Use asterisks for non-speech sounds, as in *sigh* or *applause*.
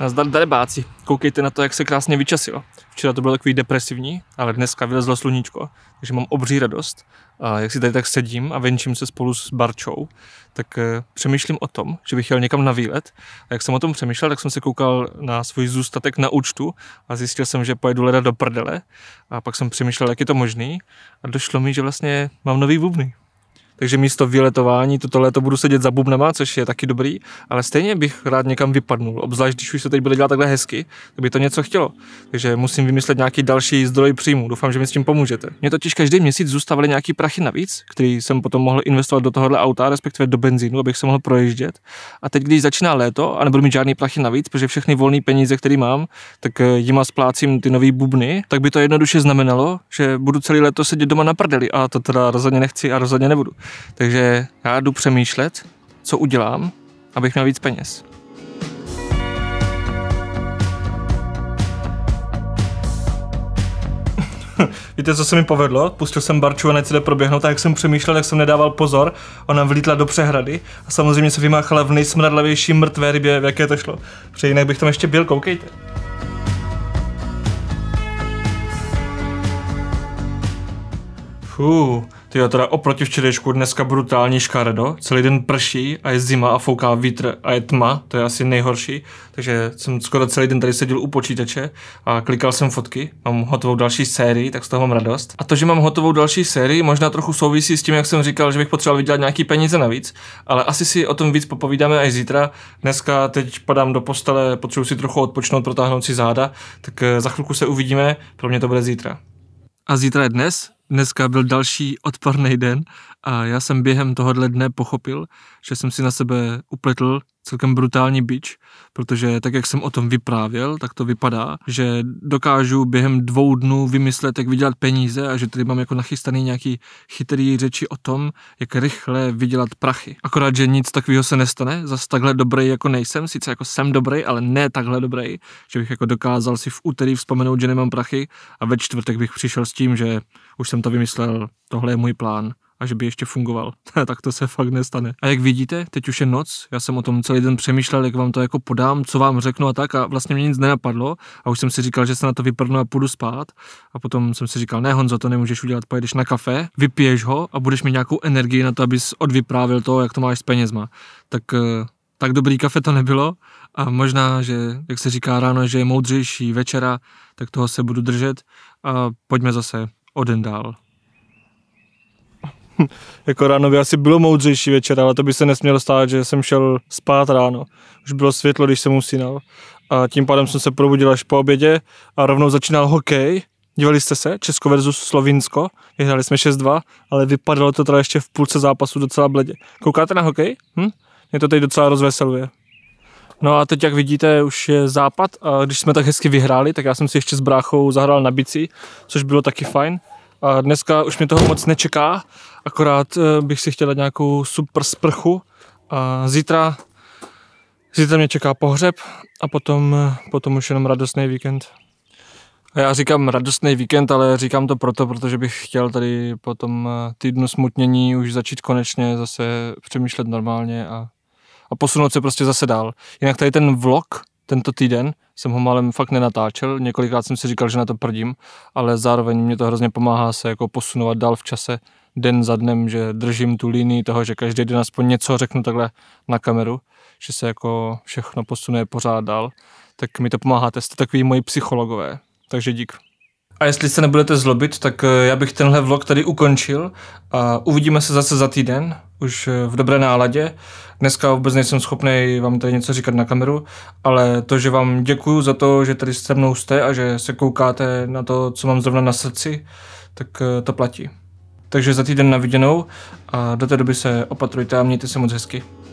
Nazdar darebáci, koukejte na to, jak se krásně vyčasilo. Včera to bylo takový depresivní, ale dneska vylezlo sluníčko, takže mám obří radost. A jak si tady tak sedím a venčím se spolu s Barčou, tak eh, přemýšlím o tom, že bych jel někam na výlet. A jak jsem o tom přemýšlel, tak jsem se koukal na svůj zůstatek na účtu a zjistil jsem, že pojedu leda do prdele. A pak jsem přemýšlel, jak je to možný. A došlo mi, že vlastně mám nový bubny takže místo vyletování toto léto budu sedět za bubnama, což je taky dobrý, ale stejně bych rád někam vypadnul, obzvlášť když už se teď bude dělat takhle hezky, tak by to něco chtělo. Takže musím vymyslet nějaký další zdroj příjmu, doufám, že mi s tím pomůžete. Mě totiž každý měsíc zůstávaly nějaký prachy navíc, který jsem potom mohl investovat do tohohle auta, respektive do benzínu, abych se mohl projíždět. A teď, když začíná léto a nebudu mít žádný prachy navíc, protože všechny volné peníze, které mám, tak eh, jima splácím ty nové bubny, tak by to jednoduše znamenalo, že budu celý léto sedět doma na prdeli a to teda rozhodně nechci a rozhodně nebudu. Takže já jdu přemýšlet, co udělám, abych měl víc peněz. *laughs* Víte, co se mi povedlo? Pustil jsem Barču a nechci jde proběhnout a jak jsem přemýšlel, jak jsem nedával pozor, ona vlítla do přehrady a samozřejmě se vymáchala v nejsmradlavější mrtvé rybě, v jaké to šlo. Protože jinak bych tam ještě byl, koukejte. Fú, ty jo, teda oproti včerejšku dneska brutální škaredo, celý den prší a je zima a fouká vítr a je tma, to je asi nejhorší, takže jsem skoro celý den tady seděl u počítače a klikal jsem fotky, mám hotovou další sérii, tak z toho mám radost. A to, že mám hotovou další sérii, možná trochu souvisí s tím, jak jsem říkal, že bych potřeboval vydělat nějaký peníze navíc, ale asi si o tom víc popovídáme až zítra. Dneska teď padám do postele, potřebuji si trochu odpočnout, protáhnout si záda, tak eh, za chvilku se uvidíme, pro mě to bude zítra. A zítra je dnes, Dneska byl další odporný den a já jsem během tohohle dne pochopil, že jsem si na sebe upletl celkem brutální bič, protože tak, jak jsem o tom vyprávěl, tak to vypadá, že dokážu během dvou dnů vymyslet, jak vydělat peníze a že tady mám jako nachystaný nějaký chytrý řeči o tom, jak rychle vydělat prachy. Akorát, že nic takového se nestane, zas takhle dobrý jako nejsem, sice jako jsem dobrý, ale ne takhle dobrý, že bych jako dokázal si v úterý vzpomenout, že nemám prachy a ve čtvrtek bych přišel s tím, že už jsem to vymyslel, tohle je můj plán a že by ještě fungoval. *laughs* tak to se fakt nestane. A jak vidíte, teď už je noc, já jsem o tom celý den přemýšlel, jak vám to jako podám, co vám řeknu a tak a vlastně mě nic nenapadlo a už jsem si říkal, že se na to vyprdnu a půjdu spát a potom jsem si říkal, ne Honzo, to nemůžeš udělat, pojedeš na kafe, vypiješ ho a budeš mít nějakou energii na to, abys odvyprávil to, jak to máš s penězma. Tak eh, tak dobrý kafe to nebylo a možná, že, jak se říká ráno, že je moudřejší večera, tak toho se budu držet a pojďme zase o den dál. *laughs* jako ráno by asi bylo moudřejší večer, ale to by se nesmělo stát, že jsem šel spát ráno. Už bylo světlo, když jsem usínal. A tím pádem jsem se probudil až po obědě a rovnou začínal hokej. Dívali jste se? Česko versus Slovinsko. Vyhráli jsme 6-2, ale vypadalo to teda ještě v půlce zápasu docela bledě. Koukáte na hokej? Hm? Mě to teď docela rozveseluje. No a teď, jak vidíte, už je západ a když jsme tak hezky vyhráli, tak já jsem si ještě s bráchou zahrál na bici, což bylo taky fajn. A dneska už mě toho moc nečeká, Akorát eh, bych si dát nějakou super sprchu a zítra, zítra mě čeká pohřeb a potom, eh, potom už jenom radostný víkend. A já říkám radostný víkend, ale říkám to proto, protože bych chtěl tady po tom eh, týdnu smutnění už začít konečně zase přemýšlet normálně a, a posunout se prostě zase dál. Jinak tady ten vlog, tento týden jsem ho málem fakt nenatáčel, několikrát jsem si říkal, že na to prdím, ale zároveň mě to hrozně pomáhá se jako posunovat dál v čase den za dnem, že držím tu linii toho, že každý den aspoň něco řeknu takhle na kameru, že se jako všechno posune pořád dál, tak mi to pomáháte, jste takový moji psychologové, takže dík. A jestli se nebudete zlobit, tak eh, já bych tenhle vlog tady ukončil a uvidíme se zase za týden, už eh, v dobré náladě. Dneska vůbec nejsem schopný vám tady něco říkat na kameru, ale to, že vám děkuju za to, že tady se mnou jste a že se koukáte na to, co mám zrovna na srdci, tak eh, to platí. Takže za týden na viděnou a do té doby se opatrujte a mějte se moc hezky.